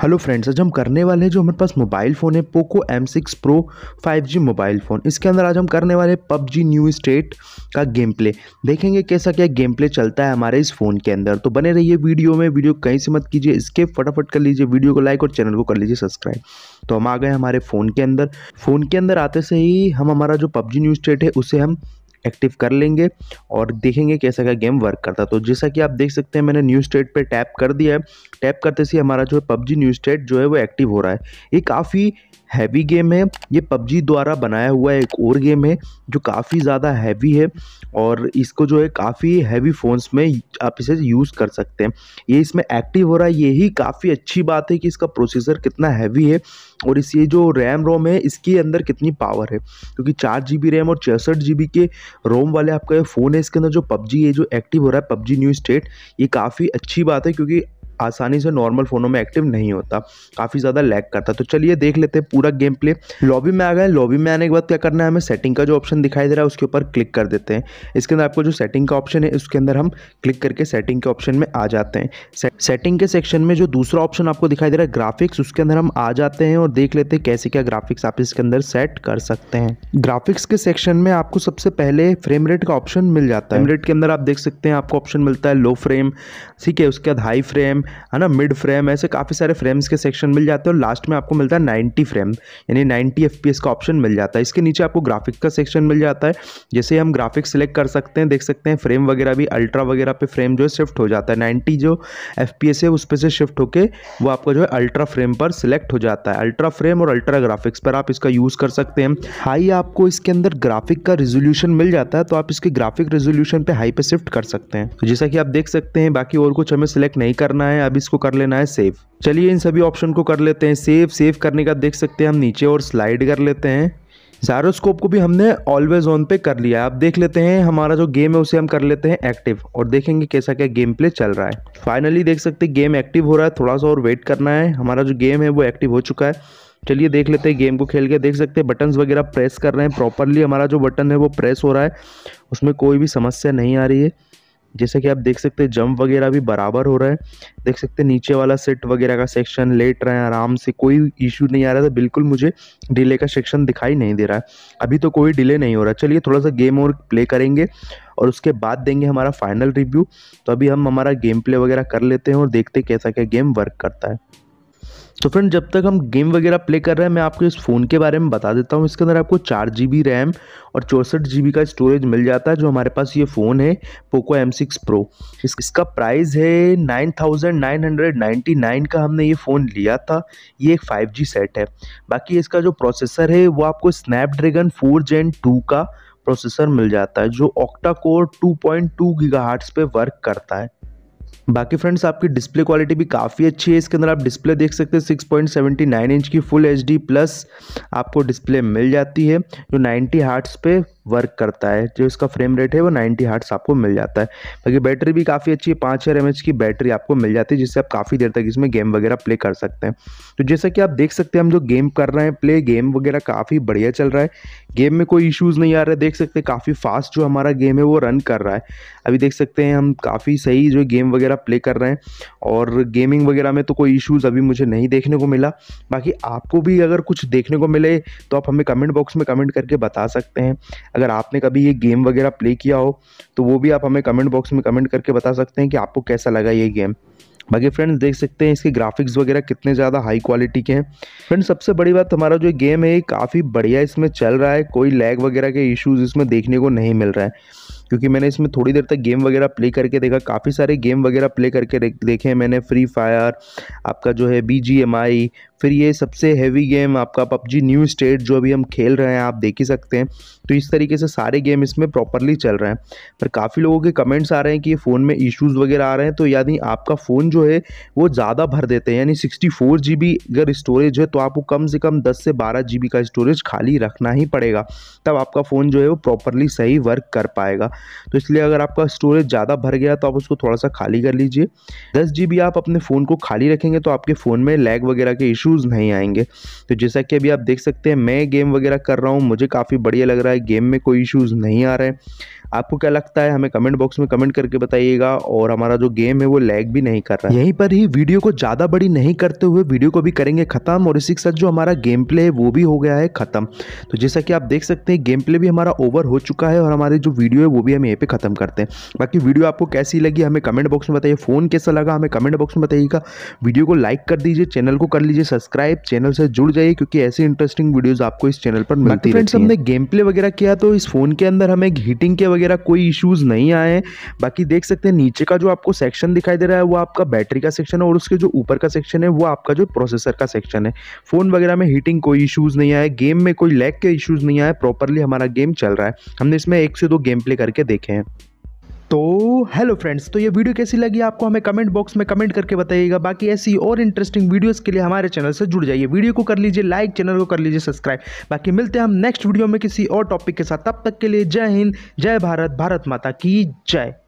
hello friends आज हम करने वाले हैं जो हमारे पास मोबाइल फ़ोन है Poco M6 Pro 5G mobile phone इसके अंदर आज हम करने वाले हैं पबजी न्यू स्टेट का गेम प्ले देखेंगे कैसा क्या गेम प्ले चलता है हमारे इस फ़ोन के अंदर तो बने रहिए वीडियो में वीडियो कहीं से मत कीजिए इसके फटाफट कर लीजिए वीडियो को लाइक और चैनल को कर लीजिए सब्सक्राइब तो हम आ गए हमारे फ़ोन के अंदर फ़ोन के अंदर आते से ही हम हमारा जो पबजी न्यू स्टेट है उसे हम एक्टिव कर लेंगे और देखेंगे कैसा क्या गेम वर्क करता तो जैसा कि आप देख सकते हैं मैंने न्यू स्टेट पर टैप कर दिया है टैप करते से हमारा जो है पबजी न्यू स्टेट जो है वो एक्टिव हो रहा है ये काफ़ी हैवी गेम है ये पबजी द्वारा बनाया हुआ एक और गेम है जो काफ़ी ज़्यादा हैवी है और इसको जो है काफ़ी हैवी फ़ोन्स में आप इसे यूज़ कर सकते हैं ये इसमें एक्टिव हो रहा है यही काफ़ी अच्छी बात है कि इसका प्रोसेसर कितना हैवी है और इस ये जो रैम रोम है इसके अंदर कितनी पावर है क्योंकि चार जी रैम और छियासठ जी के रोम वाले आपका ये फ़ोन है इसके अंदर जो पबजी ये जो एक्टिव हो रहा है पबजी न्यू स्टेट ये काफ़ी अच्छी बात है क्योंकि आसानी से नॉर्मल फ़ोनों में एक्टिव नहीं होता काफ़ी ज़्यादा लैग करता तो चलिए देख लेते हैं पूरा गेम प्ले लॉबी में आ गए लॉबी में आने के बाद क्या करना है हमें सेटिंग का जो ऑप्शन दिखाई दे रहा है उसके ऊपर क्लिक कर देते हैं इसके अंदर आपको जो सेटिंग का ऑप्शन है उसके अंदर हम क्लिक करके सेटिंग के ऑप्शन में आ जाते हैं सेटिंग के सेक्शन में जो दूसरा ऑप्शन आपको दिखाई दे रहा है ग्राफिक्स उसके अंदर हम आ जाते हैं और देख लेते हैं कैसे क्या ग्राफिक्स आप इसके अंदर सेट कर सकते हैं ग्राफिक्स के सेक्शन में आपको सबसे पहले फ्रेम रेट का ऑप्शन मिल जाता है फ्रेम रेट के अंदर आप देख सकते हैं आपको ऑप्शन मिलता है लो फ्रेम ठीक है उसके बाद हाई फ्रेम है ना मिड फ्रेम ऐसे काफ़ी सारे फ्रेम्स के सेक्शन मिल जाते हैं और लास्ट में आपको मिलता है नाइन्टी फ्रेम यानी नाइन्टी एफ का ऑप्शन मिल जाता है इसके नीचे आपको ग्राफिक का सेक्शन मिल जाता है जैसे हम ग्राफिक सेलेक्ट कर सकते हैं देख सकते हैं फ्रेम वगैरह भी अल्ट्रा वगैरह पे फ्रेम जो है शिफ्ट हो जाता है नाइन्टी जो एफ है उस पर से शिफ्ट होकर वो आपको जो है अल्ट्रा फ्रेम पर सिलेक्ट हो जाता है अल्ट्रा फ्रेम और अल्ट्रा ग्राफिक्स पर आप इसका यूज़ कर सकते हैं हाई आपको इसके अंदर ग्राफिक का रेजोल्यूशन मिल जाता है तो आप इसके ग्राफिक रेजोल्यूशन पे हाई पे शिफ्ट कर सकते हैं तो जैसा कि आप देख सकते हैं बाकी और कुछ हमें सिलेक्ट नहीं करना है है अब इसको कर लेना है सेव चलिए इन सभी ऑप्शन को कर लेते हैं सेव सेव करने का देख सकते हैं हम नीचे और स्लाइड कर लेते हैं जारोस्कोप को भी हमने ऑलवेज ऑन पे कर लिया है आप देख लेते हैं हमारा जो गेम है उसे हम कर लेते हैं एक्टिव और देखेंगे कैसा क्या गेम प्ले चल रहा है फाइनली देख सकते हैं गेम एक्टिव हो रहा है थोड़ा सा और वेट करना है हमारा जो गेम है वो एक्टिव हो चुका है चलिए देख लेते हैं गेम को खेल के देख सकते हैं बटन्स वगैरह प्रेस कर रहे हैं प्रॉपरली हमारा जो बटन है वो प्रेस हो रहा है उसमें कोई भी समस्या नहीं आ रही है जैसे कि आप देख सकते हैं जंप वगैरह भी बराबर हो रहा है देख सकते हैं नीचे वाला सेट वगैरह का सेक्शन लेट रहे हैं आराम से कोई इशू नहीं आ रहा था बिल्कुल मुझे डिले का सेक्शन दिखाई नहीं दे रहा है अभी तो कोई डिले नहीं हो रहा चलिए थोड़ा सा गेम और प्ले करेंगे और उसके बाद देंगे हमारा फाइनल रिव्यू तो अभी हम हमारा गेम प्ले वगैरह कर लेते हैं और देखते कैसा क्या गेम वर्क करता है तो फ्रेंड जब तक हम गेम वगैरह प्ले कर रहे हैं मैं आपको इस फ़ोन के बारे में बता देता हूँ इसके अंदर आपको चार जी बी रैम और चौंसठ जी बी का स्टोरेज मिल जाता है जो हमारे पास ये फ़ोन है पोको एम सिक्स प्रो इसका प्राइस है nine thousand nine hundred ninety nine का हमने ये फ़ोन लिया था ये एक फाइव जी सेट है बाकी इसका जो प्रोसेसर है वो आपको स्नैपड्रैगन फोर जेन टू का प्रोसेसर मिल जाता है जो ऑक्टा कोर 2.2 गीगाहर्ट्ज़ पे वर्क करता है बाकी फ्रेंड्स आपकी डिस्प्ले क्वालिटी भी काफ़ी अच्छी है इसके अंदर आप डिस्प्ले देख सकते हैं 6.79 इंच की फुल एच प्लस आपको डिस्प्ले मिल जाती है जो 90 हार्ट्स पे वर्क करता है जो इसका फ्रेम रेट है वो 90 हार्ट्स आपको मिल जाता है बाकी बैटरी भी काफ़ी अच्छी है पाँच हज़ार एम की बैटरी आपको मिल जाती है जिससे आप काफ़ी देर तक इसमें गेम वगैरह प्ले कर सकते हैं तो जैसा कि आप देख सकते हैं हम जो गेम कर रहे हैं प्ले गेम वगैरह काफ़ी बढ़िया चल रहा है गेम में कोई इशूज़ नहीं आ रहे देख सकते हैं काफ़ी फास्ट जो हमारा गेम है वो रन कर रहा है अभी देख सकते हैं हम काफ़ी सही जो गेम वगैरह प्ले कर रहे हैं और गेमिंग वगैरह में तो कोई इशूज़ अभी मुझे नहीं देखने को मिला बाकी आपको भी अगर कुछ देखने को मिले तो आप हमें कमेंट बॉक्स में कमेंट करके बता सकते हैं अगर आपने कभी ये गेम वगैरह प्ले किया हो तो वो भी आप हमें कमेंट बॉक्स में कमेंट करके बता सकते हैं कि आपको कैसा लगा ये गेम बाकी फ्रेंड्स देख सकते हैं इसके ग्राफिक्स वगैरह कितने ज़्यादा हाई क्वालिटी के हैं फ्रेंड्स सबसे बड़ी बात हमारा जो गेम है काफ़ी बढ़िया इसमें चल रहा है कोई लैग वगैरह के इश्यूज़ इसमें देखने को नहीं मिल रहा है क्योंकि मैंने इसमें थोड़ी देर तक गेम वगैरह प्ले करके देखा काफ़ी सारे गेम वगैरह प्ले करके देखे हैं मैंने फ्री फायर आपका जो है बी फिर ये सबसे हैवी गेम आपका पबजी न्यू स्टेट जो अभी हम खेल रहे हैं आप देख ही सकते हैं तो इस तरीके से सारे गेम इसमें प्रॉपरली चल रहे हैं पर काफ़ी लोगों के कमेंट्स आ रहे हैं कि ये फ़ोन में इश्यूज़ वगैरह आ रहे हैं तो यानी आपका फ़ोन जो है वो ज़्यादा भर देते हैं यानी सिक्सटी फोर जी बी अगर स्टोरेज है तो आपको कम से कम दस से बारह जी बी का स्टोरेज खाली रखना ही पड़ेगा तब आपका फ़ोन जो है वो प्रॉपरली सही वर्क कर पाएगा तो इसलिए अगर आपका स्टोरेज ज़्यादा भर गया तो आप उसको थोड़ा सा खाली कर लीजिए दस जी बी आप अपने फ़ोन को खाली रखेंगे तो आपके फ़ोन में लैग वगैरह के इशू इश्यूज़ नहीं आएंगे तो जैसा कि अभी आप देख सकते हैं मैं गेम वगैरह कर रहा हूँ मुझे काफ़ी बढ़िया लग रहा है गेम में कोई इश्यूज़ नहीं आ रहे आपको क्या लगता है हमें कमेंट बॉक्स में कमेंट करके बताइएगा और हमारा जो गेम है वो लैग भी नहीं कर रहा है यहीं पर ही वीडियो को ज़्यादा बड़ी नहीं करते हुए वीडियो को भी करेंगे खत्म और इसी के साथ जो हमारा गेम प्ले है वो भी हो गया है खत्म तो जैसा कि आप देख सकते हैं गेम प्ले भी हमारा ओवर हो चुका है और हमारी जो वीडियो है वो भी हम यहीं पर खत्म करते हैं बाकी वीडियो आपको कैसी लगी हमें कमेंट बॉक्स में बताइए फ़ोन कैसा लगा हमें कमेंट बॉक्स में बताइएगा वीडियो को लाइक कर दीजिए चैनल को कर लीजिए सब्सक्राइब चैनल से जुड़ जाइए क्योंकि ऐसे इंटरेस्टिंग वीडियोज़ आपको इस चैनल पर मिलती है फ्रेंड्स हमने गेम प्ले वगैरह किया तो इस फ़ोन के अंदर हमें हीटिंग के वगैरह कोई इश्यूज़ नहीं आए हैं बाकी देख सकते हैं नीचे का जो आपको सेक्शन दिखाई दे रहा है वो आपका बैटरी का सेक्शन है और उसके जो ऊपर का सेक्शन है वो आपका जो प्रोसेसर का सेक्शन है फ़ोन वगैरह में हीटिंग कोई इशूज़ नहीं आए गेम में कोई लैक के इशूज़ नहीं आए प्रॉपरली हमारा गेम चल रहा है हमने इसमें एक से दो गेम प्ले करके देखे हैं तो हेलो फ्रेंड्स तो ये वीडियो कैसी लगी आपको हमें कमेंट बॉक्स में कमेंट करके बताइएगा बाकी ऐसी और इंटरेस्टिंग वीडियोस के लिए हमारे चैनल से जुड़ जाइए वीडियो को कर लीजिए लाइक चैनल को कर लीजिए सब्सक्राइब बाकी मिलते हैं हम नेक्स्ट वीडियो में किसी और टॉपिक के साथ तब तक के लिए जय हिंद जय भारत भारत माता की जय